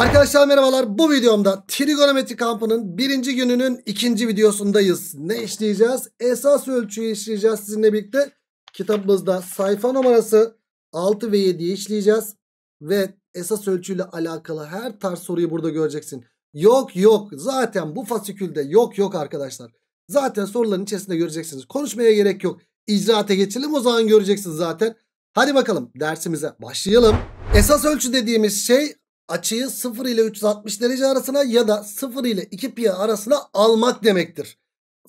Arkadaşlar merhabalar bu videomda trigonometri kampının birinci gününün ikinci videosundayız. Ne işleyeceğiz? Esas ölçüyü işleyeceğiz sizinle birlikte. Kitabımızda sayfa numarası 6 ve 7'yi işleyeceğiz. Ve esas ölçüyle alakalı her tarz soruyu burada göreceksin. Yok yok zaten bu fasikülde yok yok arkadaşlar. Zaten soruların içerisinde göreceksiniz. Konuşmaya gerek yok. İcraate geçelim o zaman göreceksiniz zaten. Hadi bakalım dersimize başlayalım. Esas ölçü dediğimiz şey açıyı 0 ile 360 derece arasına ya da 0 ile 2 pi arasına almak demektir.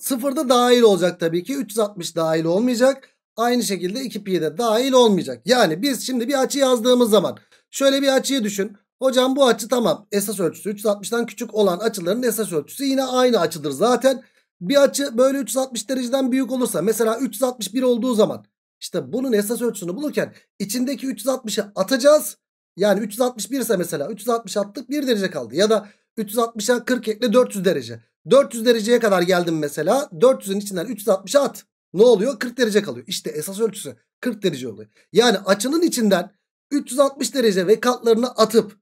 0 da dahil olacak tabii ki 360 dahil olmayacak. Aynı şekilde 2 pi de dahil olmayacak. Yani biz şimdi bir açı yazdığımız zaman şöyle bir açıyı düşün. Hocam bu açı tamam esas ölçüsü 360'dan küçük olan açıların esas ölçüsü yine aynı açıdır zaten. Bir açı böyle 360 dereceden büyük olursa mesela 361 olduğu zaman işte bunun esas ölçüsünü bulurken içindeki 360'ı atacağız. Yani 361 ise mesela 360 attık 1 derece kaldı. Ya da 360'a 40 ekle 400 derece. 400 dereceye kadar geldim mesela. 400'ün içinden 360'a at. Ne oluyor? 40 derece kalıyor. İşte esas ölçüsü 40 derece oluyor. Yani açının içinden 360 derece ve katlarını atıp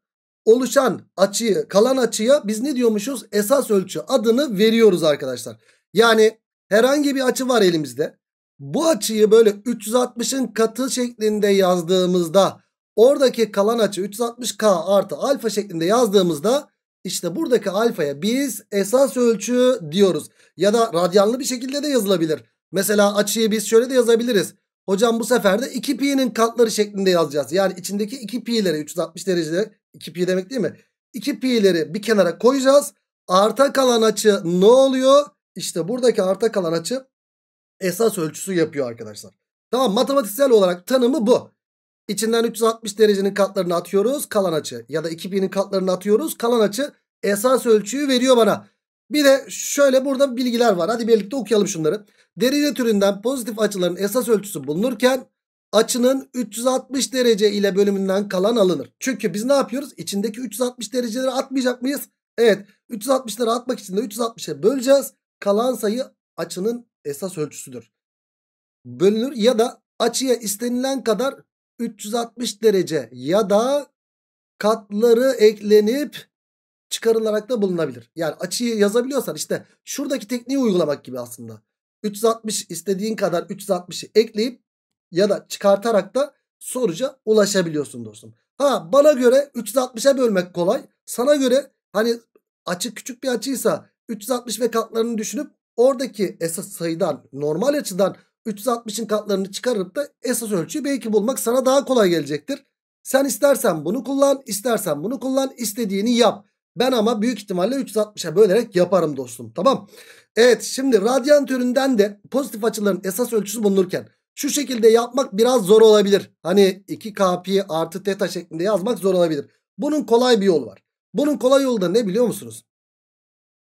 oluşan açıyı, kalan açıya biz ne diyormuşuz? Esas ölçü adını veriyoruz arkadaşlar. Yani herhangi bir açı var elimizde. Bu açıyı böyle 360'ın katı şeklinde yazdığımızda Oradaki kalan açı 360K artı alfa şeklinde yazdığımızda işte buradaki alfaya biz esas ölçü diyoruz. Ya da radyanlı bir şekilde de yazılabilir. Mesela açıyı biz şöyle de yazabiliriz. Hocam bu sefer de 2 pi'nin katları şeklinde yazacağız. Yani içindeki 2 pi'leri 360 derecede 2 pi demek değil mi? 2 pi'leri bir kenara koyacağız. Arta kalan açı ne oluyor? İşte buradaki arta kalan açı esas ölçüsü yapıyor arkadaşlar. Tamam matematiksel olarak tanımı bu. İçinden 360 derecenin katlarını atıyoruz kalan açı. Ya da 2000'in katlarını atıyoruz kalan açı esas ölçüyü veriyor bana. Bir de şöyle burada bilgiler var. Hadi birlikte okuyalım şunları. Derece türünden pozitif açıların esas ölçüsü bulunurken açının 360 derece ile bölümünden kalan alınır. Çünkü biz ne yapıyoruz? İçindeki 360 dereceleri atmayacak mıyız? Evet 360'ları atmak için de 360'e böleceğiz. Kalan sayı açının esas ölçüsüdür. Bölünür ya da açıya istenilen kadar 360 derece ya da katları eklenip çıkarılarak da bulunabilir. Yani açıyı yazabiliyorsan işte şuradaki tekniği uygulamak gibi aslında. 360 istediğin kadar 360'ı ekleyip ya da çıkartarak da sonuca ulaşabiliyorsun dostum. Ha bana göre 360'a bölmek kolay. Sana göre hani açı küçük bir açıysa 360 ve katlarını düşünüp oradaki esas sayıdan normal açıdan 360'ın katlarını çıkarıp da esas ölçüyü belki bulmak sana daha kolay gelecektir. Sen istersen bunu kullan, istersen bunu kullan, istediğini yap. Ben ama büyük ihtimalle 360'a bölerek yaparım dostum. Tamam. Evet şimdi radyan türünden de pozitif açıların esas ölçüsü bulunurken şu şekilde yapmak biraz zor olabilir. Hani 2kp artı teta şeklinde yazmak zor olabilir. Bunun kolay bir yolu var. Bunun kolay yolu da ne biliyor musunuz?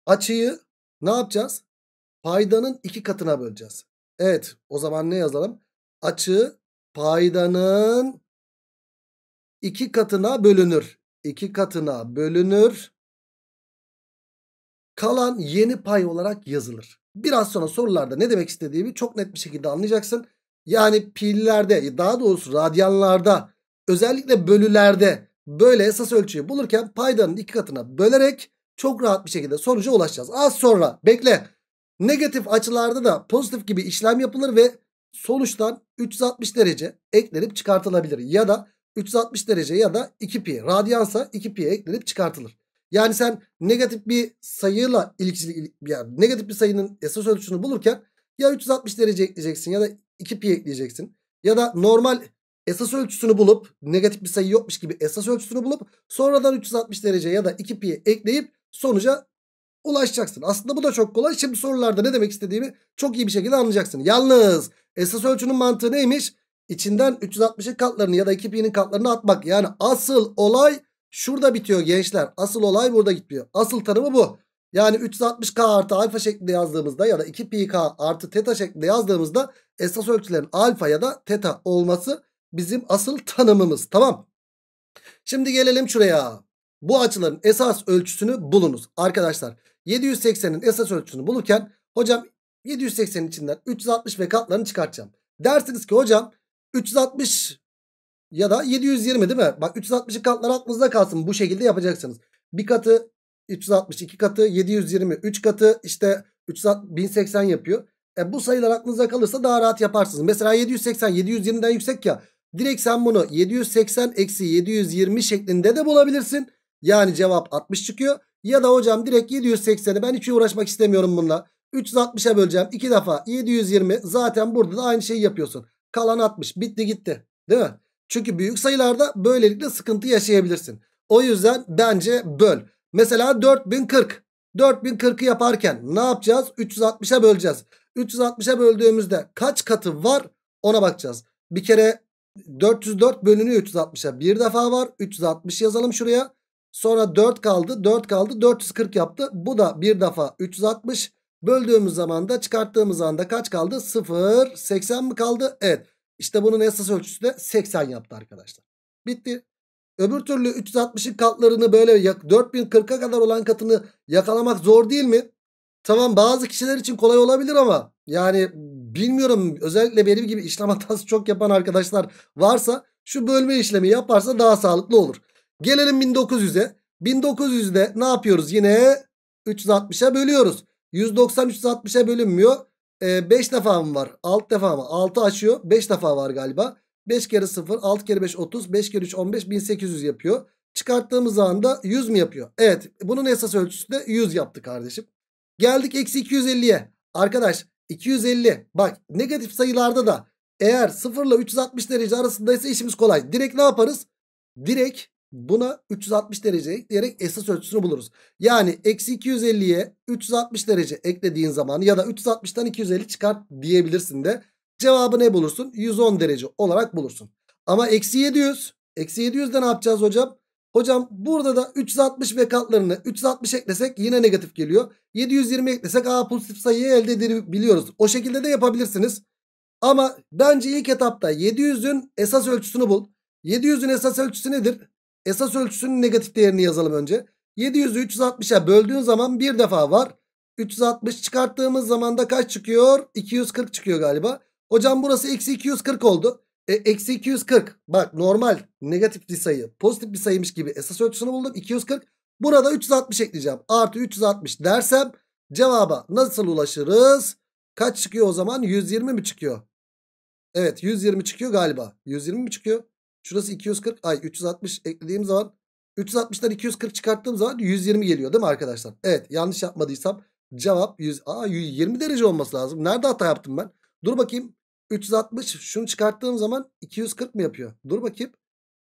Açıyı ne yapacağız? Paydanın iki katına böleceğiz. Evet o zaman ne yazalım? Açı paydanın iki katına bölünür. İki katına bölünür. Kalan yeni pay olarak yazılır. Biraz sonra sorularda ne demek istediğimi çok net bir şekilde anlayacaksın. Yani pillerde daha doğrusu radyanlarda özellikle bölülerde böyle esas ölçüyü bulurken paydanın iki katına bölerek çok rahat bir şekilde sonuca ulaşacağız. Az sonra bekle Negatif açılarda da pozitif gibi işlem yapılır ve sonuçtan 360 derece eklenip çıkartılabilir. Ya da 360 derece ya da 2 pi radyansa 2 pi eklenip çıkartılır. Yani sen negatif bir sayıyla ilgili yani negatif bir sayının esas ölçüsünü bulurken ya 360 derece ekleyeceksin ya da 2 pi ekleyeceksin. Ya da normal esas ölçüsünü bulup negatif bir sayı yokmuş gibi esas ölçüsünü bulup sonradan 360 derece ya da 2 pi ekleyip sonuca ulaşacaksın. Aslında bu da çok kolay. Şimdi sorularda ne demek istediğimi çok iyi bir şekilde anlayacaksın. Yalnız esas ölçünün mantığı neymiş? İçinden 360'ın katlarını ya da 2pi'nin katlarını atmak. Yani asıl olay şurada bitiyor gençler. Asıl olay burada gitmiyor. Asıl tanımı bu. Yani 360k artı alfa şeklinde yazdığımızda ya da 2 pi k artı teta şeklinde yazdığımızda esas ölçülerin alfa ya da teta olması bizim asıl tanımımız. Tamam. Şimdi gelelim şuraya. Bu açıların esas ölçüsünü bulunuz. Arkadaşlar 780'in esas ölçüsünü bulurken hocam 780'in içinden 360 ve katlarını çıkartacağım. Dersiniz ki hocam 360 ya da 720 değil mi? Bak 360'ı katlar aklınızda kalsın. Bu şekilde yapacaksınız. Bir katı 360, iki katı 720, 3 katı işte 360, 1080 yapıyor. E bu sayılar aklınıza kalırsa daha rahat yaparsınız. Mesela 780 720'den yüksek ya. Direkt sen bunu 780 eksi 720 şeklinde de bulabilirsin. Yani cevap 60 çıkıyor. Ya da hocam direkt 780'i ben hiç uğraşmak istemiyorum bununla. 360'a böleceğim 2 defa 720 zaten burada da aynı şeyi yapıyorsun. Kalan 60 bitti gitti değil mi? Çünkü büyük sayılarda böylelikle sıkıntı yaşayabilirsin. O yüzden bence böl. Mesela 4040. 4040'ı yaparken ne yapacağız? 360'a böleceğiz. 360'a böldüğümüzde kaç katı var ona bakacağız. Bir kere 404 bölünüyor 360'a bir defa var. 360 yazalım şuraya. Sonra 4 kaldı 4 kaldı 440 yaptı. Bu da bir defa 360. Böldüğümüz zaman da çıkarttığımız anda kaç kaldı? 0 80 mi kaldı? Evet. İşte bunun esas ölçüsü de 80 yaptı arkadaşlar. Bitti. Öbür türlü 360'ın katlarını böyle 4040'a kadar olan katını yakalamak zor değil mi? Tamam bazı kişiler için kolay olabilir ama yani bilmiyorum özellikle benim gibi işlem hatası çok yapan arkadaşlar varsa şu bölme işlemi yaparsa daha sağlıklı olur. Gelelim 1900'e. 1900'de ne yapıyoruz? Yine 360'a bölüyoruz. 190 360'a bölünmüyor. E, ee, 5 defa mı var? 6 defa mı? 6 açıyor. 5 defa var galiba. 5 kere 0, 6 kere 5 30, 5 kere 3 15, 1800 yapıyor. Çıkarttığımız anda 100 mü yapıyor? Evet. Bunun esas ölçüsü de 100 yaptı kardeşim. Geldik eksi 250'ye. Arkadaş 250 bak negatif sayılarda da eğer 0 ile 360 derece arasındaysa işimiz kolay. Direkt ne yaparız? Direkt Buna 360 derece ekleyerek esas ölçüsünü buluruz. Yani eksi 250'ye 360 derece eklediğin zaman ya da 360'tan 250 çıkart diyebilirsin de cevabı ne bulursun? 110 derece olarak bulursun. Ama eksi 700. Eksi 700'de ne yapacağız hocam? Hocam burada da 360 ve katlarını 360 eklesek yine negatif geliyor. 720 eklesek a pozitif sayıyı elde edebiliyoruz. O şekilde de yapabilirsiniz. Ama bence ilk etapta 700'ün esas ölçüsünü bul. 700'ün esas ölçüsü nedir? Esas ölçüsünün negatif değerini yazalım önce. 700'ü 360'a böldüğün zaman bir defa var. 360 çıkarttığımız zaman da kaç çıkıyor? 240 çıkıyor galiba. Hocam burası eksi 240 oldu. E, eksi 240 bak normal negatif bir sayı pozitif bir sayıymış gibi esas ölçüsünü buldum 240. Burada 360 ekleyeceğim. Artı 360 dersem cevaba nasıl ulaşırız? Kaç çıkıyor o zaman? 120 mi çıkıyor? Evet 120 çıkıyor galiba. 120 mi çıkıyor? Şurası 240 ay 360 eklediğim zaman 360'dan 240 çıkarttığım zaman 120 geliyor değil mi arkadaşlar? Evet yanlış yapmadıysam cevap 100. Aa 120 derece olması lazım. Nerede hata yaptım ben? Dur bakayım. 360 şunu çıkarttığım zaman 240 mı yapıyor? Dur bakayım.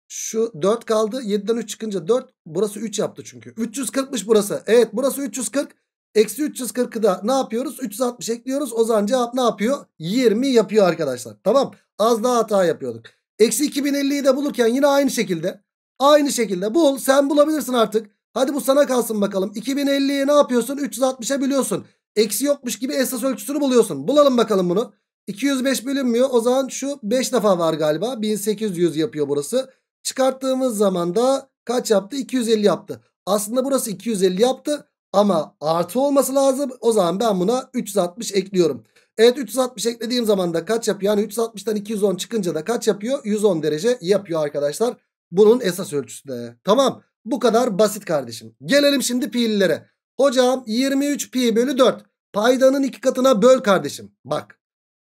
Şu 4 kaldı. 7'den 3 çıkınca 4. Burası 3 yaptı çünkü. 340'mış burası. Evet burası 340. Eksi 340'ı da ne yapıyoruz? 360 ekliyoruz. O zaman cevap ne yapıyor? 20 yapıyor arkadaşlar. Tamam. Az daha hata yapıyorduk. Eksi 2050'yi de bulurken yine aynı şekilde. Aynı şekilde bul sen bulabilirsin artık. Hadi bu sana kalsın bakalım. 2050'yi ne yapıyorsun? 360'a biliyorsun. Eksi yokmuş gibi esas ölçüsünü buluyorsun. Bulalım bakalım bunu. 205 bölünmüyor. O zaman şu 5 defa var galiba. 1800 yapıyor burası. Çıkarttığımız zaman da kaç yaptı? 250 yaptı. Aslında burası 250 yaptı. Ama artı olması lazım. O zaman ben buna 360 ekliyorum. Evet 360 eklediğim zaman da kaç yapıyor? Yani 360'dan 210 çıkınca da kaç yapıyor? 110 derece yapıyor arkadaşlar. Bunun esas ölçüsü de. Tamam bu kadar basit kardeşim. Gelelim şimdi pi'lilere. Hocam 23 pi bölü 4. Paydanın iki katına böl kardeşim. Bak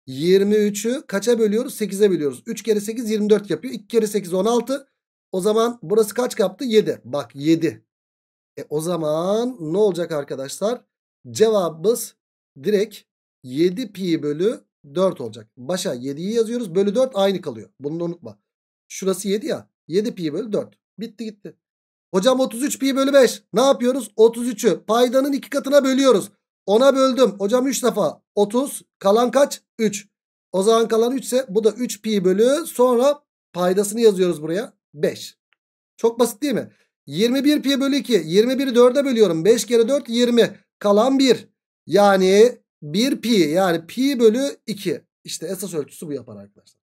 23'ü kaça bölüyoruz? 8'e bölüyoruz. 3 kere 8 24 yapıyor. 2 kere 8 16. O zaman burası kaç kaptı? 7. Bak 7. E o zaman ne olacak arkadaşlar? Cevabımız direkt 7 pi bölü 4 olacak. Başa 7'yi yazıyoruz. Bölü 4 aynı kalıyor. Bunu da unutma. Şurası 7 ya. 7 pi bölü 4. Bitti gitti. Hocam 33 pi bölü 5. Ne yapıyoruz? 33'ü paydanın iki katına bölüyoruz. 10'a böldüm. Hocam 3 defa. 30. Kalan kaç? 3. O zaman kalan 3 ise bu da 3 pi bölü. Sonra paydasını yazıyoruz buraya. 5. Çok basit değil mi? 21 pi bölü 2. 21'i 4'e bölüyorum. 5 kere 4 20. Kalan 1. Yani 1 pi yani pi bölü 2. İşte esas ölçüsü bu yapar arkadaşlar.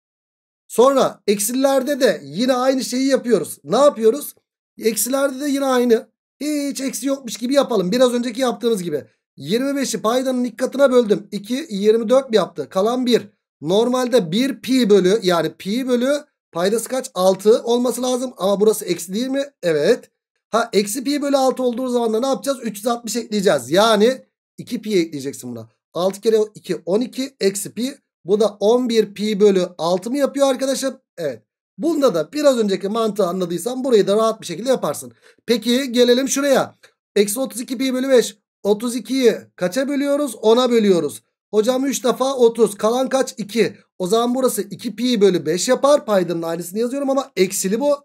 Sonra eksilerde de yine aynı şeyi yapıyoruz. Ne yapıyoruz? Eksilerde de yine aynı. Hiç eksi yokmuş gibi yapalım. Biraz önceki yaptığımız gibi. 25'i paydanın ilk katına böldüm. 2 24 mi yaptı? Kalan 1. Normalde 1 pi bölü yani pi bölü paydası kaç? 6 olması lazım. Ama burası eksi değil mi? Evet. Ha eksi pi bölü 6 olduğu zaman da ne yapacağız? 360 ekleyeceğiz. Yani 2 pi ekleyeceksin buna. 6 kere 2 12 eksi pi. Bu da 11 pi bölü 6 mı yapıyor arkadaşım? Evet. Bunda da biraz önceki mantığı anladıysan burayı da rahat bir şekilde yaparsın. Peki gelelim şuraya. Eksi 32 pi bölü 5. 32'yi kaça bölüyoruz? 10'a bölüyoruz. Hocam 3 defa 30. Kalan kaç? 2. O zaman burası 2 pi bölü 5 yapar. Paydanın aynısını yazıyorum ama eksili bu.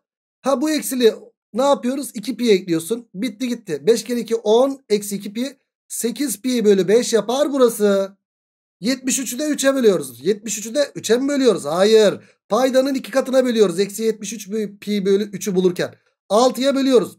Ha bu eksili ne yapıyoruz? 2 pi ekliyorsun. Bitti gitti. 5 kere 2 10. Eksi 2 pi. 8 pi bölü 5 yapar burası. 73'ü de 3'e bölüyoruz. 73'ü de 3'e mi bölüyoruz? Hayır. Paydanın iki katına bölüyoruz. Eksi 73 pi bölü 3'ü bulurken. 6'ya bölüyoruz.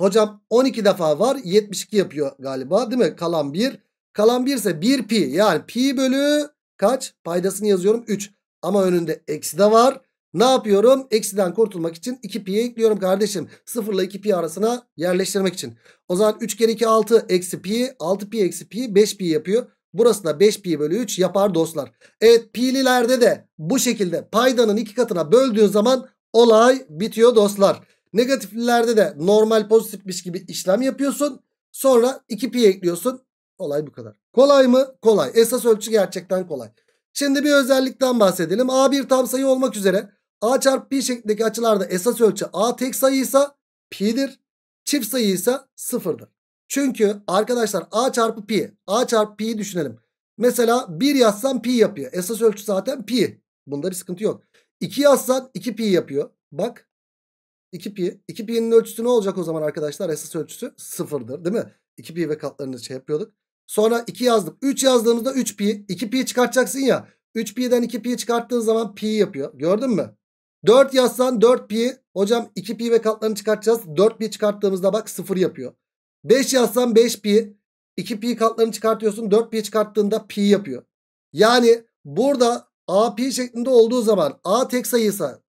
Hocam 12 defa var. 72 yapıyor galiba değil mi? Kalan 1. Kalan 1 ise 1 pi. Yani pi bölü kaç? Paydasını yazıyorum 3. Ama önünde eksi de var. Ne yapıyorum? Eksiden kurtulmak için 2pi'ye ekliyorum kardeşim. 0 ile 2pi arasına yerleştirmek için. O zaman 3 kere 2 6 eksi pi 6 pi eksi pi 5 pi yapıyor. Burası da 5 pi bölü 3 yapar dostlar. Evet pi'lilerde de bu şekilde paydanın iki katına böldüğün zaman olay bitiyor dostlar. Negatiflilerde de normal pozitifmiş gibi işlem yapıyorsun. Sonra 2 pi ekliyorsun. Olay bu kadar. Kolay mı? Kolay. Esas ölçü gerçekten kolay. Şimdi bir özellikten bahsedelim. A bir tam sayı olmak üzere A çarpı pi şeklindeki açılarda esas ölçü A tek sayıysa pi'dir. Çift sayıysa sıfırdır. Çünkü arkadaşlar A çarpı pi. A çarpı pi'yi düşünelim. Mesela 1 yazsan pi yapıyor. Esas ölçü zaten pi. Bunda bir sıkıntı yok. 2 yazsan 2 pi yapıyor. Bak 2 pi. 2 pi'nin ölçüsü ne olacak o zaman arkadaşlar? Esas ölçüsü sıfırdır değil mi? 2 pi ve katlarını şey yapıyorduk. Sonra 2 yazdım. 3 yazdığımızda 3 pi. 2 pi çıkartacaksın ya. 3 pi'den 2 pi çıkarttığın zaman pi yapıyor. Gördün mü? 4 yazsan 4 pi. Hocam 2 pi ve katlarını çıkartacağız. 4 pi çıkarttığımızda bak 0 yapıyor. 5 yazsan 5 pi. 2 pi katlarını çıkartıyorsun. 4 pi çıkarttığında pi yapıyor. Yani burada a pi şeklinde olduğu zaman a tek sayıysa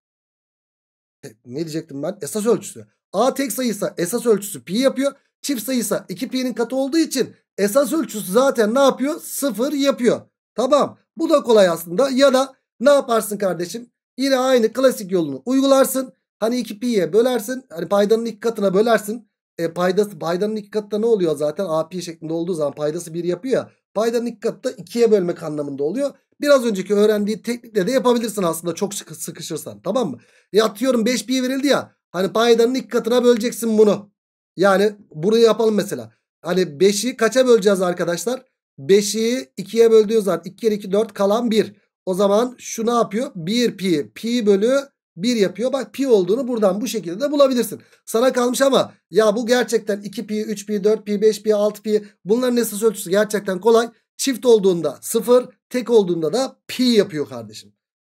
e, ne diyecektim ben? Esas ölçüsü. A tek sayıysa esas ölçüsü pi yapıyor. Çift sayıysa 2 pi'nin katı olduğu için esas ölçüsü zaten ne yapıyor? 0 yapıyor. Tamam. Bu da kolay aslında. Ya da ne yaparsın kardeşim? Yine aynı klasik yolunu uygularsın. Hani 2 pi'ye bölersin. Hani paydanın iki katına bölersin. E, paydası, paydanın iki katı da ne oluyor zaten? A pi şeklinde olduğu zaman paydası 1 yapıyor ya. Paydanın iki katı da 2'ye bölmek anlamında oluyor. Biraz önceki öğrendiği teknikle de yapabilirsin aslında çok sıkı sıkışırsan tamam mı? E 5 pi verildi ya. Hani paydanın iki katına böleceksin bunu. Yani burayı yapalım mesela. Hani 5'i kaça böleceğiz arkadaşlar? 5'i 2'ye böldüğü zaman 2 kere 2 4 kalan 1. O zaman şu ne yapıyor? 1 pi. Pi bölü 1 yapıyor. Bak pi olduğunu buradan bu şekilde de bulabilirsin. Sana kalmış ama ya bu gerçekten 2 pi, 3 pi, 4 pi, 5 pi, 6 pi bunların esas ölçüsü gerçekten kolay. Çift olduğunda 0, tek olduğunda da pi yapıyor kardeşim.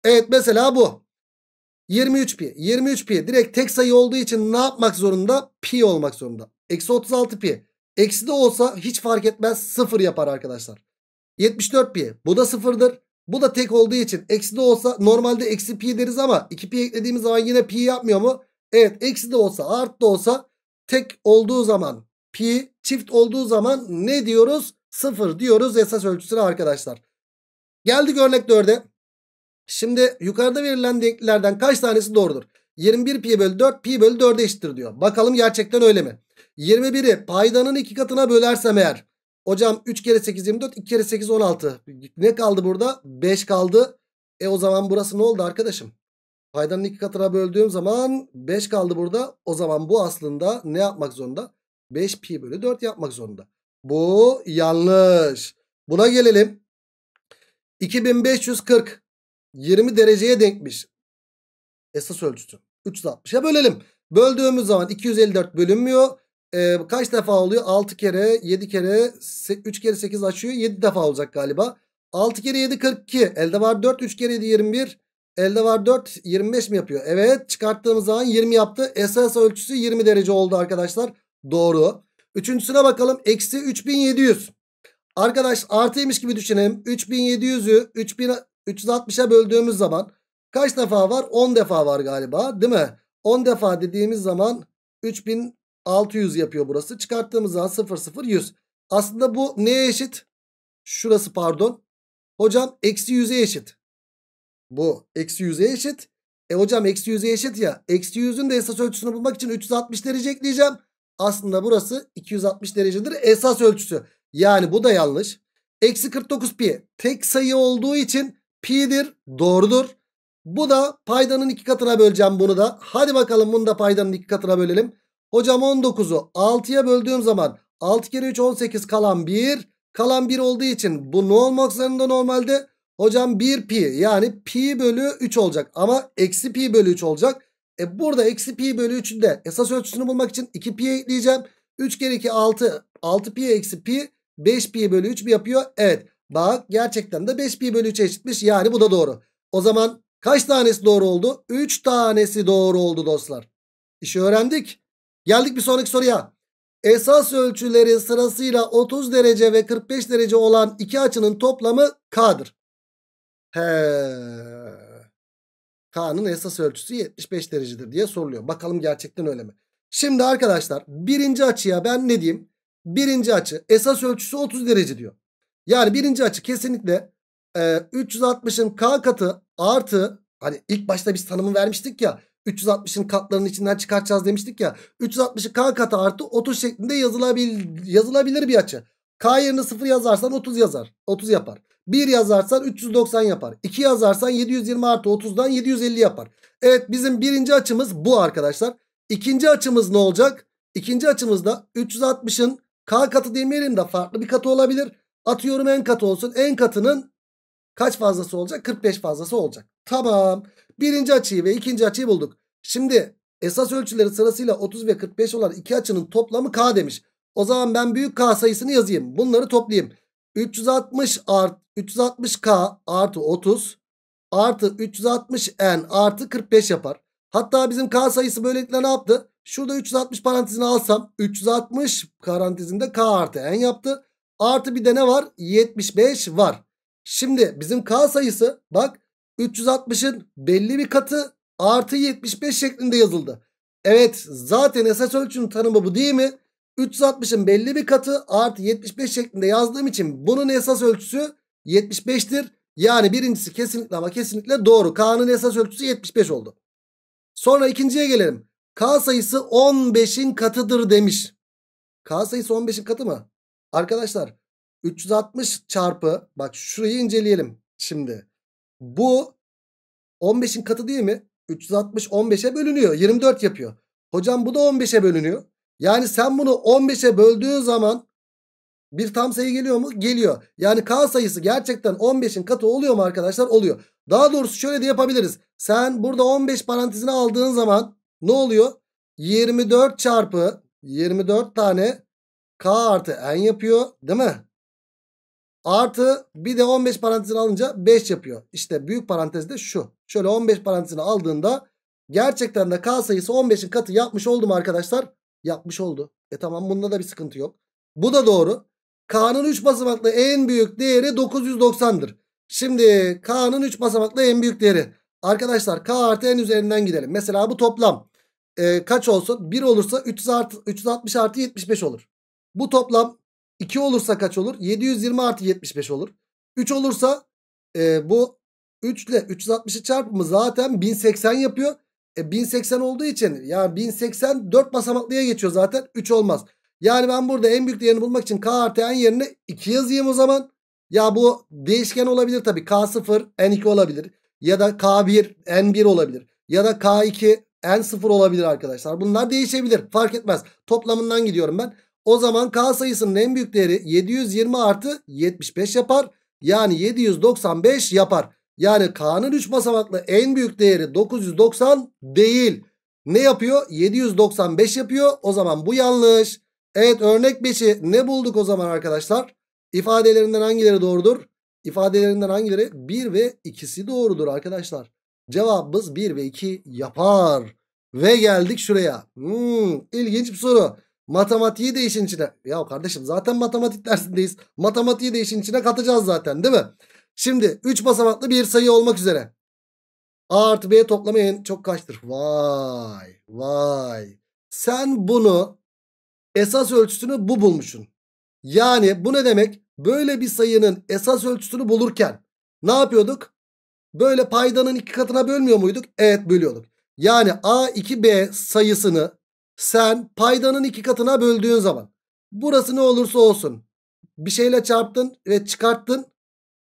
Evet mesela bu. 23 pi. 23 pi direkt tek sayı olduğu için ne yapmak zorunda? Pi olmak zorunda. Eksi 36 pi. Eksi de olsa hiç fark etmez 0 yapar arkadaşlar. 74 pi. Bu da 0'dır. Bu da tek olduğu için eksi de olsa normalde eksi pi deriz ama 2 pi eklediğimiz zaman yine pi yapmıyor mu? Evet eksi de olsa art da olsa tek olduğu zaman pi çift olduğu zaman ne diyoruz? Sıfır diyoruz esas ölçüsüne arkadaşlar. Geldik örnek 4'e. Şimdi yukarıda verilen denklerden kaç tanesi doğrudur? 21 pi bölü 4 pi bölü 4'e eşittir diyor. Bakalım gerçekten öyle mi? 21'i paydanın iki katına bölersem eğer Hocam 3 kere 8 24 2 kere 8 16. Ne kaldı burada? 5 kaldı. E o zaman burası ne oldu arkadaşım? Paydanın 2 katına böldüğüm zaman 5 kaldı burada. O zaman bu aslında ne yapmak zorunda? 5 pi bölü 4 yapmak zorunda. Bu yanlış. Buna gelelim. 2540 20 dereceye denkmiş. Esas ölçüsü. 360'a bölelim. Böldüğümüz zaman 254 bölünmüyor e, kaç defa oluyor? 6 kere 7 kere 3 kere 8 açıyor. 7 defa olacak galiba. 6 kere 7 42. Elde var 4. 3 kere 7 21. Elde var 4 25 mi yapıyor? Evet çıkarttığımız zaman 20 yaptı. Esas ölçüsü 20 derece oldu arkadaşlar. Doğru. Üçüncüsüne bakalım. Eksi 3700. Arkadaş artıymış gibi düşünelim. 3700'ü 3360'a böldüğümüz zaman kaç defa var? 10 defa var galiba değil mi? 10 defa dediğimiz zaman 3000 600 yapıyor burası. Çıkarttığımız zaman 0 0 100. Aslında bu neye eşit? Şurası pardon. Hocam eksi 100'e eşit. Bu eksi 100'e eşit. E hocam eksi 100'e eşit ya. Eksi 100'ün de esas ölçüsünü bulmak için 360 derece ekleyeceğim. Aslında burası 260 derecedir. Esas ölçüsü. Yani bu da yanlış. Eksi 49 pi. Tek sayı olduğu için pi'dir. Doğrudur. Bu da paydanın iki katına böleceğim bunu da. Hadi bakalım bunu da paydanın iki katına bölelim. Hocam 19'u 6'ya böldüğüm zaman 6 kere 3 18 kalan 1. Kalan 1 olduğu için bu ne olmak zorunda normalde? Hocam 1 pi yani pi bölü 3 olacak ama eksi pi bölü 3 olacak. E burada eksi pi bölü 3'ün de esas ölçüsünü bulmak için 2 pi ekleyeceğim. 3 kere 2 6 6 pi eksi pi 5 pi bölü 3 mi yapıyor? Evet bak gerçekten de 5 pi bölü 3'e eşitmiş yani bu da doğru. O zaman kaç tanesi doğru oldu? 3 tanesi doğru oldu dostlar. İşi öğrendik. Geldik bir sonraki soruya. Esas ölçüleri sırasıyla 30 derece ve 45 derece olan iki açının toplamı K'dır. He. K'nın esas ölçüsü 75 derecedir diye soruluyor. Bakalım gerçekten öyle mi? Şimdi arkadaşlar birinci açıya ben ne diyeyim? Birinci açı esas ölçüsü 30 derece diyor. Yani birinci açı kesinlikle e, 360'ın K katı artı hani ilk başta biz tanımı vermiştik ya 360'ın katlarının içinden çıkartacağız demiştik ya. 360'ı k katı artı 30 şeklinde yazılabil, yazılabilir bir açı. K yerine 0 yazarsan 30 yazar. 30 yapar. 1 yazarsan 390 yapar. 2 yazarsan 720 artı 30'dan 750 yapar. Evet bizim birinci açımız bu arkadaşlar. İkinci açımız ne olacak? İkinci açımızda 360'ın k katı demeyelim de farklı bir katı olabilir. Atıyorum en katı olsun. En katının Kaç fazlası olacak? 45 fazlası olacak. Tamam. Birinci açıyı ve ikinci açıyı bulduk. Şimdi esas ölçüleri sırasıyla 30 ve 45 olan iki açının toplamı K demiş. O zaman ben büyük K sayısını yazayım. Bunları toplayayım. 360 art 360K artı 30 artı 360N artı 45 yapar. Hatta bizim K sayısı böylelikle ne yaptı? Şurada 360 parantezini alsam 360 parantezinde K artı N yaptı. Artı bir de ne var? 75 var. Şimdi bizim k sayısı bak 360'ın belli bir katı artı 75 şeklinde yazıldı. Evet zaten esas ölçünün tanımı bu değil mi? 360'ın belli bir katı artı 75 şeklinde yazdığım için bunun esas ölçüsü 75'tir. Yani birincisi kesinlikle ama kesinlikle doğru. K'nın esas ölçüsü 75 oldu. Sonra ikinciye gelelim. K sayısı 15'in katıdır demiş. K sayısı 15'in katı mı? Arkadaşlar 360 çarpı bak şurayı inceleyelim şimdi. Bu 15'in katı değil mi? 360 15'e bölünüyor. 24 yapıyor. Hocam bu da 15'e bölünüyor. Yani sen bunu 15'e böldüğün zaman bir tam sayı geliyor mu? Geliyor. Yani k sayısı gerçekten 15'in katı oluyor mu arkadaşlar? Oluyor. Daha doğrusu şöyle de yapabiliriz. Sen burada 15 parantezine aldığın zaman ne oluyor? 24 çarpı 24 tane k artı n yapıyor değil mi? Artı bir de 15 parantezini alınca 5 yapıyor. İşte büyük parantezde şu. Şöyle 15 parantezini aldığında gerçekten de k sayısı 15'in katı yapmış oldu mu arkadaşlar? Yapmış oldu. E tamam bunda da bir sıkıntı yok. Bu da doğru. K'nın 3 basamaklı en büyük değeri 990'dır. Şimdi K'nın 3 basamaklı en büyük değeri. Arkadaşlar K artı en üzerinden gidelim. Mesela bu toplam e, kaç olsun? 1 olursa 360 artı 75 olur. Bu toplam 2 olursa kaç olur? 720 artı 75 olur. 3 olursa e, bu 3 ile 360'ı çarpımı zaten 1080 yapıyor. E, 1080 olduğu için yani 1080 4 basamaklıya geçiyor zaten 3 olmaz. Yani ben burada en büyük değerini bulmak için k artı n yerine 2 yazayım o zaman. Ya bu değişken olabilir tabii. K0 n2 olabilir. Ya da k1 n1 olabilir. Ya da k2 n0 olabilir arkadaşlar. Bunlar değişebilir. Fark etmez. Toplamından gidiyorum ben. O zaman K sayısının en büyük değeri 720 artı 75 yapar. Yani 795 yapar. Yani K'nın 3 basamaklı en büyük değeri 990 değil. Ne yapıyor? 795 yapıyor. O zaman bu yanlış. Evet örnek 5'i ne bulduk o zaman arkadaşlar? İfadelerinden hangileri doğrudur? İfadelerinden hangileri? 1 ve 2'si doğrudur arkadaşlar. Cevabımız 1 ve 2 yapar. Ve geldik şuraya. Hmm, ilginç bir soru. Matematiği de işin içine. Ya kardeşim zaten matematik dersindeyiz. Matematiği de işin içine katacağız zaten değil mi? Şimdi 3 basamaklı bir sayı olmak üzere. A artı B toplamı en çok kaçtır? Vay vay. Sen bunu esas ölçüsünü bu bulmuşsun. Yani bu ne demek? Böyle bir sayının esas ölçüsünü bulurken ne yapıyorduk? Böyle paydanın iki katına bölmüyor muyduk? Evet bölüyorduk. Yani A2B sayısını sen paydanın iki katına böldüğün zaman burası ne olursa olsun bir şeyle çarptın ve çıkarttın.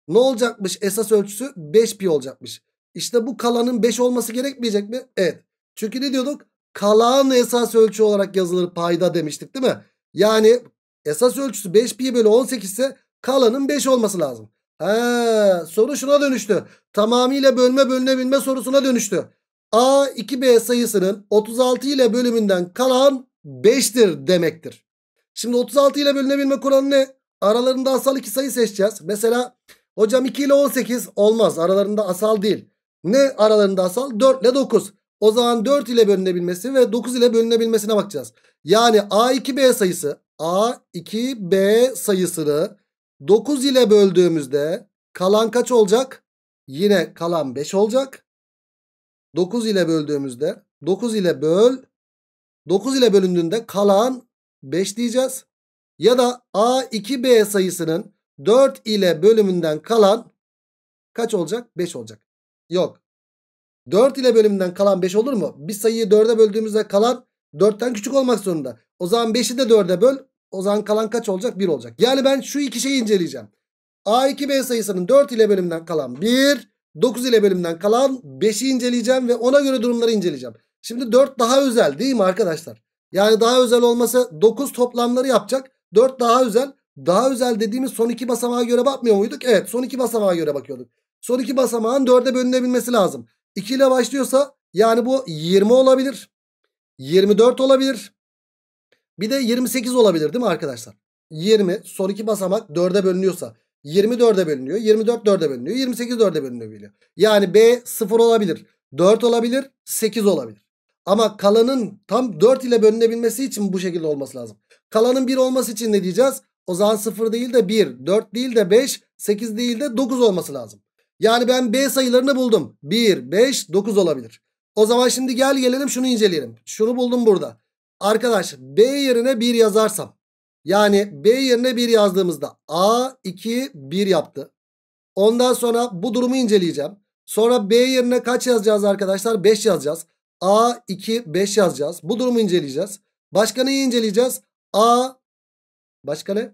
Ne olacakmış esas ölçüsü 5 pi olacakmış. İşte bu kalanın 5 olması gerekmeyecek mi? Evet. Çünkü ne diyorduk? Kalan esas ölçü olarak yazılır payda demiştik değil mi? Yani esas ölçüsü 5 pi bölü 18 ise kalanın 5 olması lazım. Ha, soru şuna dönüştü. Tamamıyla bölme bölünebilme sorusuna dönüştü. A2B sayısının 36 ile bölümünden kalan 5'tir demektir. Şimdi 36 ile bölünebilme kuralı ne? Aralarında asal iki sayı seçeceğiz. Mesela hocam 2 ile 18 olmaz. Aralarında asal değil. Ne aralarında asal? 4 ile 9. O zaman 4 ile bölünebilmesi ve 9 ile bölünebilmesine bakacağız. Yani A2B sayısı A2B sayısını 9 ile böldüğümüzde kalan kaç olacak? Yine kalan 5 olacak. 9 ile böldüğümüzde 9 ile böl 9 ile bölündüğünde kalan 5 diyeceğiz. Ya da A2B sayısının 4 ile bölümünden kalan kaç olacak? 5 olacak. Yok. 4 ile bölümünden kalan 5 olur mu? Bir sayıyı 4'e böldüğümüzde kalan 4'ten küçük olmak zorunda. O zaman 5'i de 4'e böl. O zaman kalan kaç olacak? 1 olacak. Yani ben şu iki şeyi inceleyeceğim. A2B sayısının 4 ile bölümünden kalan 1 9 ile bölümden kalan 5'i inceleyeceğim ve ona göre durumları inceleyeceğim. Şimdi 4 daha özel değil mi arkadaşlar? Yani daha özel olması 9 toplamları yapacak. 4 daha özel. Daha özel dediğimiz son iki basamağa göre bakmıyor muyduk? Evet son iki basamağa göre bakıyorduk. Son iki basamağın 4'e bölünebilmesi lazım. 2 ile başlıyorsa yani bu 20 olabilir. 24 olabilir. Bir de 28 olabilir değil mi arkadaşlar? 20 son iki basamak 4'e bölünüyorsa. 24'e bölünüyor. 24 4'e bölünüyor. 28 4'e bölünüyor. Yani B 0 olabilir. 4 olabilir. 8 olabilir. Ama kalanın tam 4 ile bölünebilmesi için bu şekilde olması lazım. Kalanın 1 olması için ne diyeceğiz? O zaman 0 değil de 1, 4 değil de 5, 8 değil de 9 olması lazım. Yani ben B sayılarını buldum. 1, 5, 9 olabilir. O zaman şimdi gel gelelim şunu inceleyelim. Şunu buldum burada. Arkadaş B yerine 1 yazarsam yani B yerine 1 yazdığımızda A 2 1 yaptı. Ondan sonra bu durumu inceleyeceğim. Sonra B yerine kaç yazacağız arkadaşlar? 5 yazacağız. A 2 5 yazacağız. Bu durumu inceleyeceğiz. Başka neyi inceleyeceğiz? A başka ne?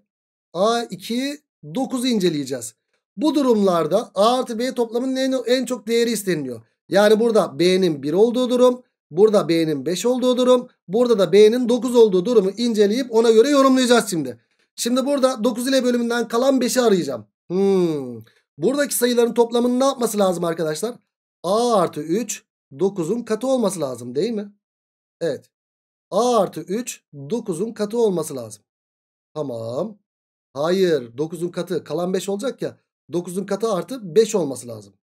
A 2 9'u inceleyeceğiz. Bu durumlarda A artı B toplamının en, en çok değeri isteniliyor. Yani burada B'nin 1 olduğu durum Burada B'nin 5 olduğu durum. Burada da B'nin 9 olduğu durumu inceleyip ona göre yorumlayacağız şimdi. Şimdi burada 9 ile bölümünden kalan 5'i arayacağım. Hmm. Buradaki sayıların toplamının ne yapması lazım arkadaşlar? A artı 3 9'un katı olması lazım değil mi? Evet. A artı 3 9'un katı olması lazım. Tamam. Hayır 9'un katı kalan 5 olacak ya. 9'un katı artı 5 olması lazım.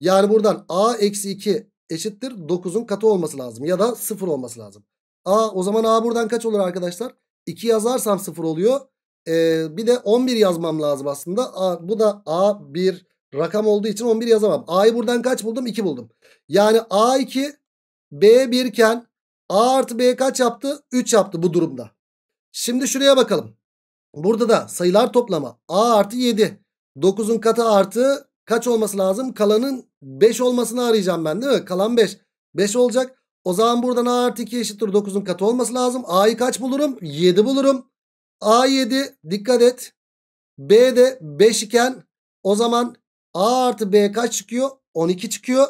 Yani buradan A eksi 2 eşittir 9'un katı olması lazım. Ya da 0 olması lazım. A o zaman A buradan kaç olur arkadaşlar? 2 yazarsam 0 oluyor. Ee, bir de 11 yazmam lazım aslında. A, bu da A bir rakam olduğu için 11 yazamam. A'yı buradan kaç buldum? 2 buldum. Yani A2 B1 iken A artı B kaç yaptı? 3 yaptı bu durumda. Şimdi şuraya bakalım. Burada da sayılar toplama A artı 7. 9'un katı artı kaç olması lazım? Kalanın 5 olmasını arayacağım ben değil mi? Kalan 5. 5 olacak. O zaman buradan a artı 2 eşittir 9'un katı olması lazım. A'yı kaç bulurum? 7 bulurum. A 7 dikkat et. B de 5 iken o zaman A artı B kaç çıkıyor? 12 çıkıyor.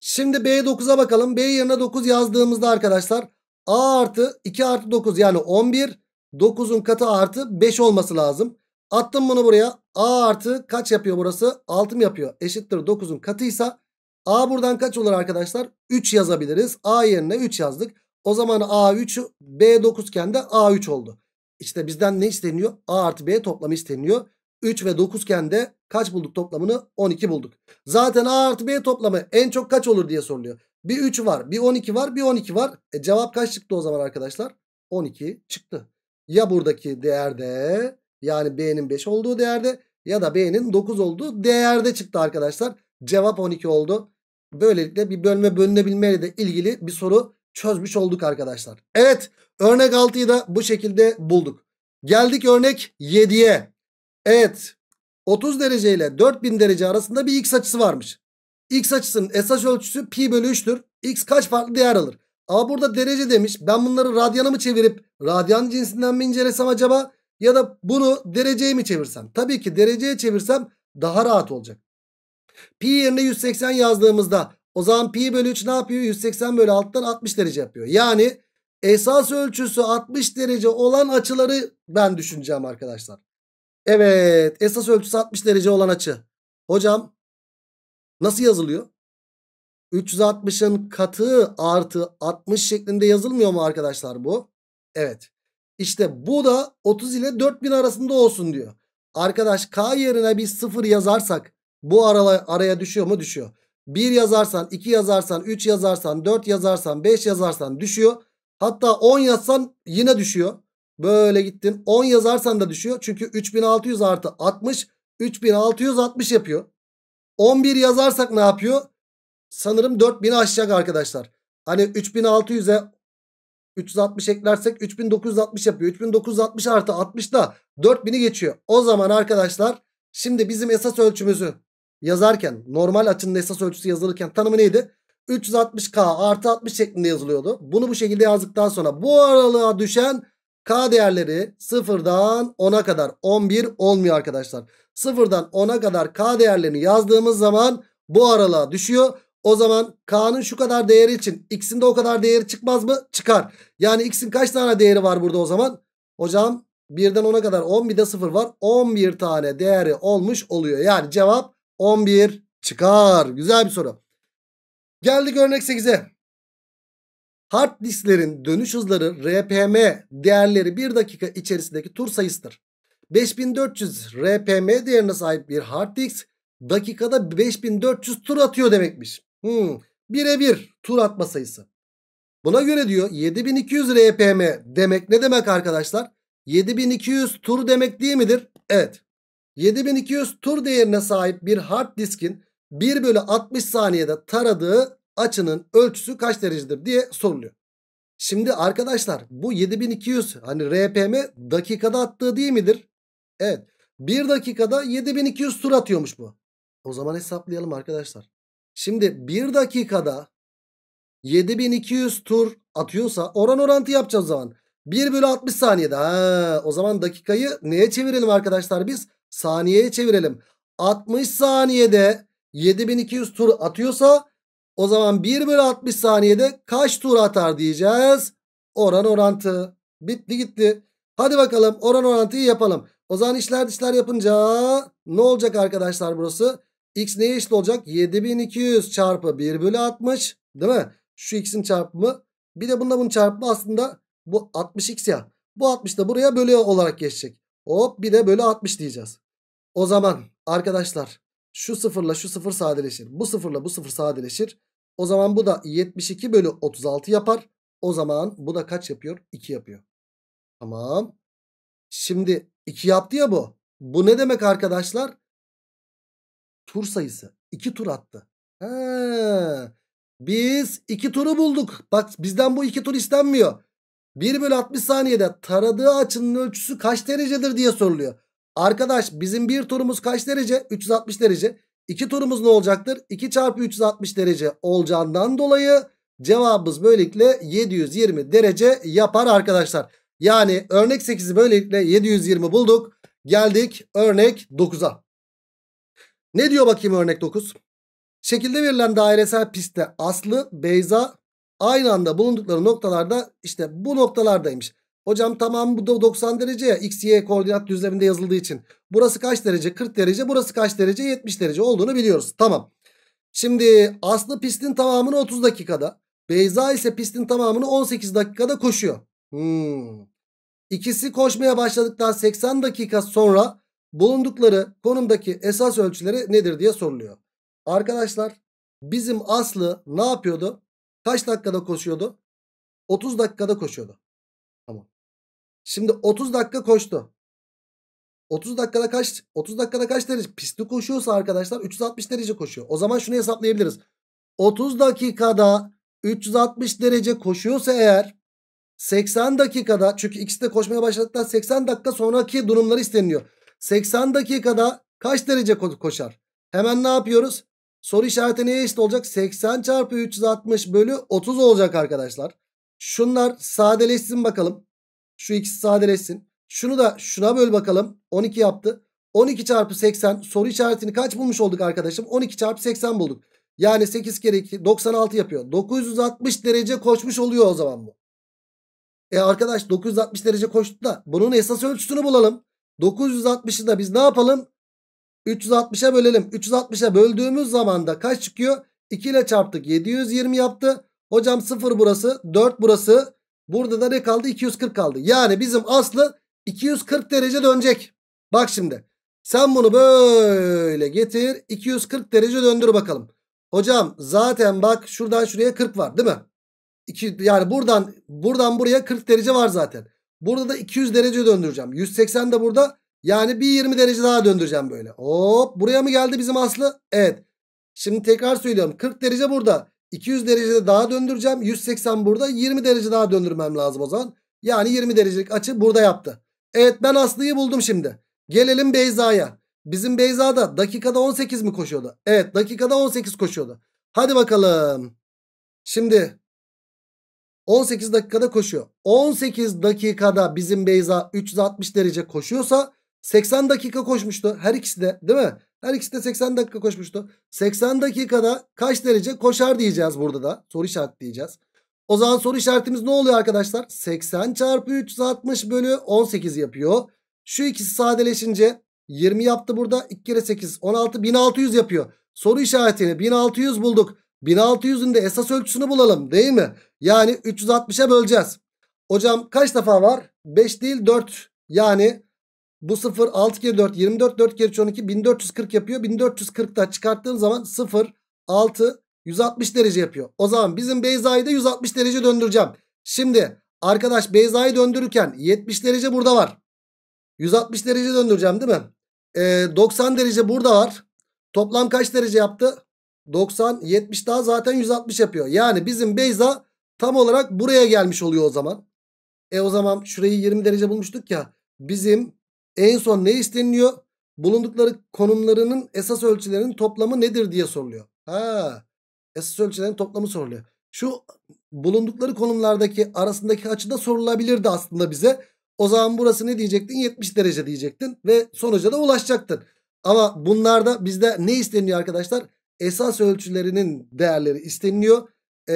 Şimdi B 9'a bakalım. B yerine 9 yazdığımızda arkadaşlar A artı 2 artı 9 yani 11 9'un katı artı 5 olması lazım. Attım bunu buraya. A artı kaç yapıyor burası? 6 mı yapıyor? Eşittir 9'un katıysa A buradan kaç olur arkadaşlar? 3 yazabiliriz. A yerine 3 yazdık. O zaman A3 B9 iken de A3 oldu. İşte bizden ne isteniyor? A artı B toplamı isteniyor. 3 ve 9 iken de kaç bulduk toplamını? 12 bulduk. Zaten A artı B toplamı en çok kaç olur diye soruluyor. Bir 3 var, bir 12 var, bir 12 var. E cevap kaç çıktı o zaman arkadaşlar? 12 çıktı. Ya buradaki değerde yani B'nin 5 olduğu değerde ya da B'nin 9 olduğu değerde çıktı arkadaşlar. Cevap 12 oldu. Böylelikle bir bölme bölünebilmeyle de ilgili bir soru çözmüş olduk arkadaşlar. Evet örnek 6'yı da bu şekilde bulduk. Geldik örnek 7'ye. Evet 30 derece ile 4000 derece arasında bir x açısı varmış. X açısının esas ölçüsü pi bölü 3'tür. X kaç farklı değer alır? Ama burada derece demiş. Ben bunları radyana mı çevirip radyan cinsinden mi incelesem acaba? Ya da bunu dereceye mi çevirsem? Tabii ki dereceye çevirsem daha rahat olacak. Pi yerine 180 yazdığımızda o zaman pi bölü 3 ne yapıyor? 180 bölü 6'dan 60 derece yapıyor. Yani esas ölçüsü 60 derece olan açıları ben düşüneceğim arkadaşlar. Evet esas ölçüsü 60 derece olan açı. Hocam nasıl yazılıyor? 360'ın katı artı 60 şeklinde yazılmıyor mu arkadaşlar bu? Evet. İşte bu da 30 ile 4000 arasında olsun diyor. Arkadaş K yerine bir 0 yazarsak bu arala, araya düşüyor mu? Düşüyor. 1 yazarsan, 2 yazarsan, 3 yazarsan, 4 yazarsan, 5 yazarsan düşüyor. Hatta 10 yazsan yine düşüyor. Böyle gittin. 10 yazarsan da düşüyor. Çünkü 3600 artı 60 3660 yapıyor. 11 yazarsak ne yapıyor? Sanırım 4000'i aşacak arkadaşlar. Hani 3600'e 360 eklersek 3960 yapıyor. 3960 artı 60 da 4000'i geçiyor. O zaman arkadaşlar şimdi bizim esas ölçümüzü yazarken normal açının esas ölçüsü yazılırken tanımı neydi? 360k artı 60 şeklinde yazılıyordu. Bunu bu şekilde yazdıktan sonra bu aralığa düşen k değerleri 0'dan 10'a kadar 11 olmuyor arkadaşlar. 0'dan 10'a kadar k değerlerini yazdığımız zaman bu aralığa düşüyor. O zaman K'nın şu kadar değeri için X'in de o kadar değeri çıkmaz mı? Çıkar. Yani X'in kaç tane değeri var burada o zaman? Hocam 1'den 10'a kadar 11 de 0 var. 11 tane değeri olmuş oluyor. Yani cevap 11 çıkar. Güzel bir soru. Geldik örnek 8'e. Hard disklerin dönüş hızları RPM değerleri 1 dakika içerisindeki tur sayısıdır. 5400 RPM değerine sahip bir hard disk dakikada 5400 tur atıyor demekmiş. Hmm, Birebir tur atma sayısı. Buna göre diyor 7200 RPM demek ne demek arkadaşlar? 7200 tur demek değil midir? Evet. 7200 tur değerine sahip bir hard diskin 1 bölü 60 saniyede taradığı açının ölçüsü kaç derecedir diye soruluyor. Şimdi arkadaşlar bu 7200 hani RPM dakikada attığı değil midir? Evet. 1 dakikada 7200 tur atıyormuş bu. O zaman hesaplayalım arkadaşlar. Şimdi bir dakikada 7200 tur atıyorsa oran orantı yapacağız o zaman. 1 bölü 60 saniyede. Ha, o zaman dakikayı neye çevirelim arkadaşlar biz? Saniyeye çevirelim. 60 saniyede 7200 tur atıyorsa o zaman 1 bölü 60 saniyede kaç tur atar diyeceğiz. Oran orantı. Bitti gitti. Hadi bakalım oran orantıyı yapalım. O zaman işler dişler yapınca ne olacak arkadaşlar burası? X neye eşit olacak? 7200 çarpı 1 bölü 60 değil mi? Şu x'in çarpımı. Bir de bununla bunun çarpımı aslında bu 60x ya. Bu 60 da buraya bölü olarak geçecek. Hop bir de bölü 60 diyeceğiz. O zaman arkadaşlar şu sıfırla şu sıfır sadeleşir. Bu sıfırla bu sıfır sadeleşir. O zaman bu da 72 bölü 36 yapar. O zaman bu da kaç yapıyor? 2 yapıyor. Tamam. Şimdi 2 yaptı ya bu. Bu ne demek arkadaşlar? tur sayısı. 2 tur attı. Ha, biz iki turu bulduk. Bak bizden bu iki tur istenmiyor. 1 bölü 60 saniyede taradığı açının ölçüsü kaç derecedir diye soruluyor. Arkadaş bizim bir turumuz kaç derece? 360 derece. İki turumuz ne olacaktır? 2 çarpı 360 derece olacağından dolayı cevabımız böylelikle 720 derece yapar arkadaşlar. Yani örnek 8'i böylelikle 720 bulduk. Geldik örnek 9'a. Ne diyor bakayım örnek 9? Şekilde verilen dairesel pistte Aslı, Beyza aynı anda bulundukları noktalarda işte bu noktalardaymış. Hocam tamam bu da 90 derece ya x, y koordinat düzleminde yazıldığı için. Burası kaç derece? 40 derece. Burası kaç derece? 70 derece olduğunu biliyoruz. Tamam. Şimdi Aslı pistin tamamını 30 dakikada. Beyza ise pistin tamamını 18 dakikada koşuyor. Hmm. İkisi koşmaya başladıktan 80 dakika sonra bulundukları konumdaki esas ölçüleri nedir diye soruluyor. Arkadaşlar bizim Aslı ne yapıyordu? Kaç dakikada koşuyordu? 30 dakikada koşuyordu. Tamam. Şimdi 30 dakika koştu. 30 dakikada kaç 30 dakikada kaç derece pisti koşuyorsa arkadaşlar 360 derece koşuyor. O zaman şunu hesaplayabiliriz. 30 dakikada 360 derece koşuyorsa eğer 80 dakikada çünkü ikisi de koşmaya başladıktan 80 dakika sonraki durumları isteniliyor. 80 dakikada kaç derece koşar? Hemen ne yapıyoruz? Soru işareti neye eşit olacak? 80 çarpı 360 bölü 30 olacak arkadaşlar. Şunlar sadeleşsin bakalım. Şu ikisi sadeleşsin. Şunu da şuna böl bakalım. 12 yaptı. 12 çarpı 80 soru işaretini kaç bulmuş olduk arkadaşım? 12 çarpı 80 bulduk. Yani 8 kere 2 96 yapıyor. 960 derece koşmuş oluyor o zaman bu. E arkadaş 960 derece koştu da bunun esas ölçüsünü bulalım. 960'ı da biz ne yapalım? 360'a bölelim. 360'a böldüğümüz zaman da kaç çıkıyor? 2 ile çarptık 720 yaptı. Hocam 0 burası 4 burası. Burada da ne kaldı? 240 kaldı. Yani bizim aslı 240 derece dönecek. Bak şimdi sen bunu böyle getir 240 derece döndür bakalım. Hocam zaten bak şuradan şuraya 40 var değil mi? İki, yani buradan buradan buraya 40 derece var zaten. Burada da 200 derece döndüreceğim. 180 de burada. Yani bir 20 derece daha döndüreceğim böyle. Hop buraya mı geldi bizim Aslı? Evet. Şimdi tekrar söylüyorum. 40 derece burada. 200 derecede daha döndüreceğim. 180 burada. 20 derece daha döndürmem lazım o zaman. Yani 20 derecelik açı burada yaptı. Evet ben Aslı'yı buldum şimdi. Gelelim Beyza'ya. Bizim Beyza da dakikada 18 mi koşuyordu? Evet dakikada 18 koşuyordu. Hadi bakalım. Şimdi 18 dakikada koşuyor. 18 dakikada bizim Beyza 360 derece koşuyorsa 80 dakika koşmuştu. Her ikisi de değil mi? Her ikisi de 80 dakika koşmuştu. 80 dakikada kaç derece koşar diyeceğiz burada da. Soru işareti diyeceğiz. O zaman soru işaretimiz ne oluyor arkadaşlar? 80 çarpı 360 bölü 18 yapıyor. Şu ikisi sadeleşince 20 yaptı burada. 2 kere 8 16 1600 yapıyor. Soru işaretini 1600 bulduk. 1600'ün de esas ölçüsünü bulalım değil mi? Yani 360'a böleceğiz. Hocam kaç defa var? 5 değil 4. Yani bu 0 6 kere 4 24 4 kere 12 1440 yapıyor. 1440 1440'dan çıkarttığım zaman 0 6 160 derece yapıyor. O zaman bizim Beyza'yı da 160 derece döndüreceğim. Şimdi arkadaş Beyza'yı döndürürken 70 derece burada var. 160 derece döndüreceğim değil mi? Ee, 90 derece burada var. Toplam kaç derece yaptı? 90 70 daha zaten 160 yapıyor. Yani bizim Beyza Tam olarak buraya gelmiş oluyor o zaman. E o zaman şurayı 20 derece bulmuştuk ya. Bizim en son ne isteniliyor? Bulundukları konumlarının esas ölçülerinin toplamı nedir diye soruluyor. Ha, esas ölçülerin toplamı soruluyor. Şu bulundukları konumlardaki arasındaki açı da sorulabilirdi aslında bize. O zaman burası ne diyecektin? 70 derece diyecektin ve sonuca da ulaşacaktın. Ama bunlarda bizde ne isteniyor arkadaşlar? Esas ölçülerinin değerleri isteniliyor e,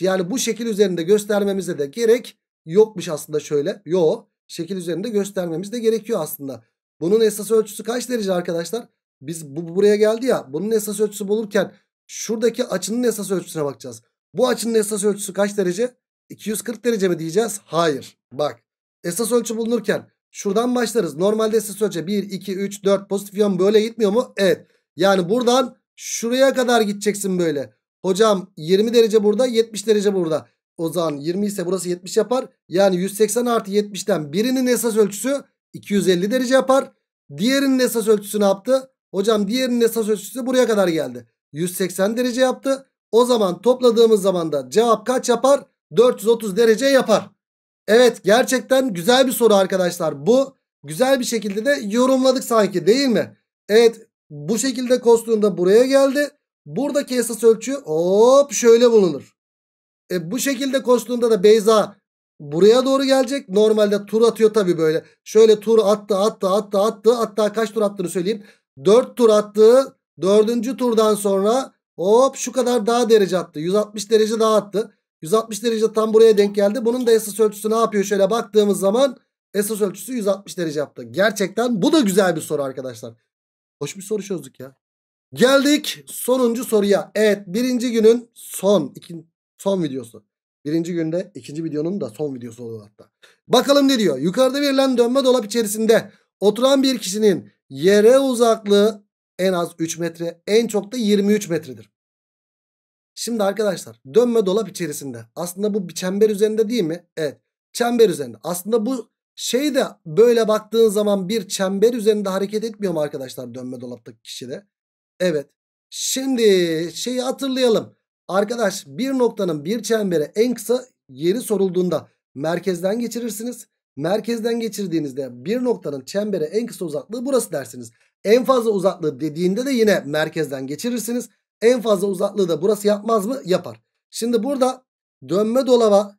yani bu şekil üzerinde göstermemize de gerek yokmuş aslında şöyle. Yo şekil üzerinde göstermemiz de gerekiyor aslında. Bunun esas ölçüsü kaç derece arkadaşlar? Biz bu buraya geldi ya bunun esas ölçüsü bulurken şuradaki açının esas ölçüsüne bakacağız. Bu açının esas ölçüsü kaç derece? 240 derece mi diyeceğiz? Hayır. Bak esas ölçü bulunurken şuradan başlarız. Normalde esas ölçü 1, 2, 3, 4 pozitif yön böyle gitmiyor mu? Evet. Yani buradan şuraya kadar gideceksin böyle. Hocam 20 derece burada 70 derece burada. O zaman 20 ise burası 70 yapar. Yani 180 artı 70'ten birinin esas ölçüsü 250 derece yapar. Diğerinin esas ölçüsü ne yaptı? Hocam diğerinin esas ölçüsü buraya kadar geldi. 180 derece yaptı. O zaman topladığımız zaman da cevap kaç yapar? 430 derece yapar. Evet gerçekten güzel bir soru arkadaşlar. Bu güzel bir şekilde de yorumladık sanki değil mi? Evet bu şekilde kostuğunda buraya geldi. Buradaki esas ölçü hop şöyle bulunur. E bu şekilde koştuğunda da Beyza buraya doğru gelecek. Normalde tur atıyor tabii böyle. Şöyle tur attı attı attı attı. Hatta kaç tur attığını söyleyeyim. 4 tur attı. 4. turdan sonra hop şu kadar daha derece attı. 160 derece daha attı. 160 derece tam buraya denk geldi. Bunun da esas ölçüsü ne yapıyor? Şöyle baktığımız zaman esas ölçüsü 160 derece yaptı. Gerçekten bu da güzel bir soru arkadaşlar. Hoş bir soru çözdük ya. Geldik sonuncu soruya. Evet birinci günün son iki, son videosu. Birinci günde ikinci videonun da son videosu olur hatta. Bakalım ne diyor. Yukarıda verilen dönme dolap içerisinde oturan bir kişinin yere uzaklığı en az 3 metre en çok da 23 metredir. Şimdi arkadaşlar dönme dolap içerisinde aslında bu bir çember üzerinde değil mi? Evet çember üzerinde. Aslında bu şey de böyle baktığın zaman bir çember üzerinde hareket etmiyor mu arkadaşlar dönme dolaptaki kişi de? Evet. Şimdi şeyi hatırlayalım. Arkadaş bir noktanın bir çembere en kısa yeri sorulduğunda merkezden geçirirsiniz. Merkezden geçirdiğinizde bir noktanın çembere en kısa uzaklığı burası dersiniz. En fazla uzaklığı dediğinde de yine merkezden geçirirsiniz. En fazla uzaklığı da burası yapmaz mı? Yapar. Şimdi burada dönme dolaba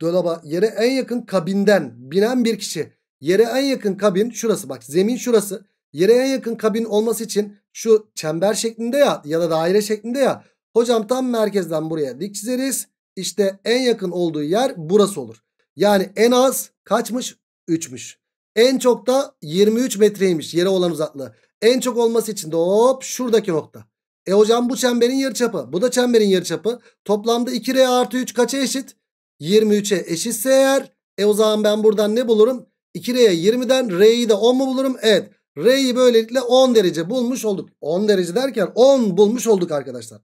dolaba yere en yakın kabinden binen bir kişi. Yere en yakın kabin şurası bak zemin şurası. Yere en yakın kabin olması için şu çember şeklinde ya ya da daire şeklinde ya. Hocam tam merkezden buraya dik çizeriz. İşte en yakın olduğu yer burası olur. Yani en az kaçmış? 3'müş. En çok da 23 metreymiş yere olan uzaklığı. En çok olması için de hop şuradaki nokta. E hocam bu çemberin yarıçapı. Bu da çemberin yarıçapı. Toplamda 2R artı 3 kaça eşit? 23'e eşitse eğer. E o zaman ben buradan ne bulurum? 2R'ye 20'den R'yi de 10 mu bulurum? Evet. R'yi böylelikle 10 derece bulmuş olduk. 10 derece derken 10 bulmuş olduk arkadaşlar.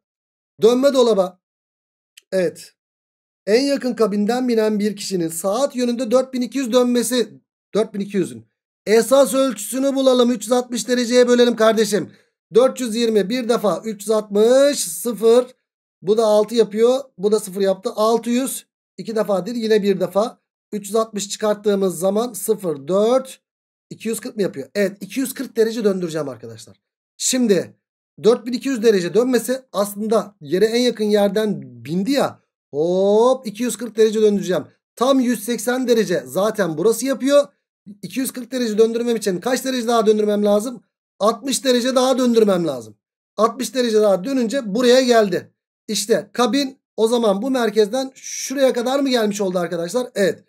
Dönme dolaba. Evet. En yakın kabinden binen bir kişinin saat yönünde 4200 dönmesi 4200'ün. Esas ölçüsünü bulalım. 360 dereceye bölelim kardeşim. 420 bir defa 360 0 bu da 6 yapıyor. Bu da 0 yaptı. 600 iki defadır yine bir defa. 360 çıkarttığımız zaman 0 4 240 mı yapıyor? Evet 240 derece döndüreceğim arkadaşlar. Şimdi 4200 derece dönmesi aslında yere en yakın yerden bindi ya. Hop 240 derece döndüreceğim. Tam 180 derece zaten burası yapıyor. 240 derece döndürmem için kaç derece daha döndürmem lazım? 60 derece daha döndürmem lazım. 60 derece daha dönünce buraya geldi. İşte kabin o zaman bu merkezden şuraya kadar mı gelmiş oldu arkadaşlar? Evet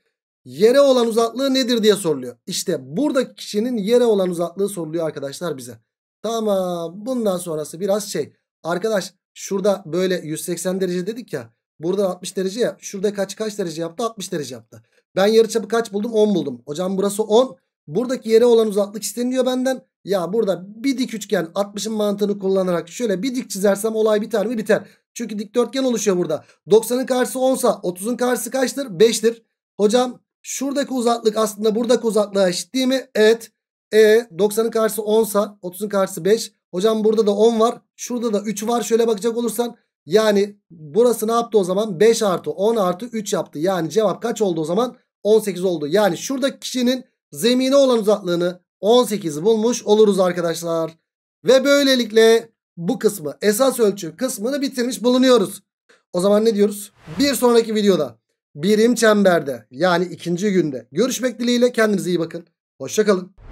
yere olan uzaklığı nedir diye soruluyor. İşte buradaki kişinin yere olan uzaklığı soruluyor arkadaşlar bize. Tamam bundan sonrası biraz şey. Arkadaş şurada böyle 180 derece dedik ya. Burada 60 derece ya. Şurada kaç kaç derece yaptı? 60 derece yaptı. Ben yarıçapı kaç buldum? 10 buldum. Hocam burası 10. Buradaki yere olan uzaklık isteniliyor benden. Ya burada bir dik üçgen 60'ın mantığını kullanarak şöyle bir dik çizersem olay biter mi? Biter. Çünkü dikdörtgen oluşuyor burada. 90'ın karşısı 10 sa 30'un karşısı kaçtır? 5'tir. Hocam Şuradaki uzaklık aslında buradaki uzaklığa eşit değil mi? Evet. E 90'ın karşısı 10 sa 30'un karşısı 5. Hocam burada da 10 var. Şurada da 3 var. Şöyle bakacak olursan yani burası ne yaptı o zaman? 5 artı 10 artı 3 yaptı. Yani cevap kaç oldu o zaman? 18 oldu. Yani şuradaki kişinin zemine olan uzaklığını 18 bulmuş oluruz arkadaşlar. Ve böylelikle bu kısmı esas ölçü kısmını bitirmiş bulunuyoruz. O zaman ne diyoruz? Bir sonraki videoda birim çemberde yani ikinci günde görüşmek dileğiyle kendinize iyi bakın. Hoşçakalın.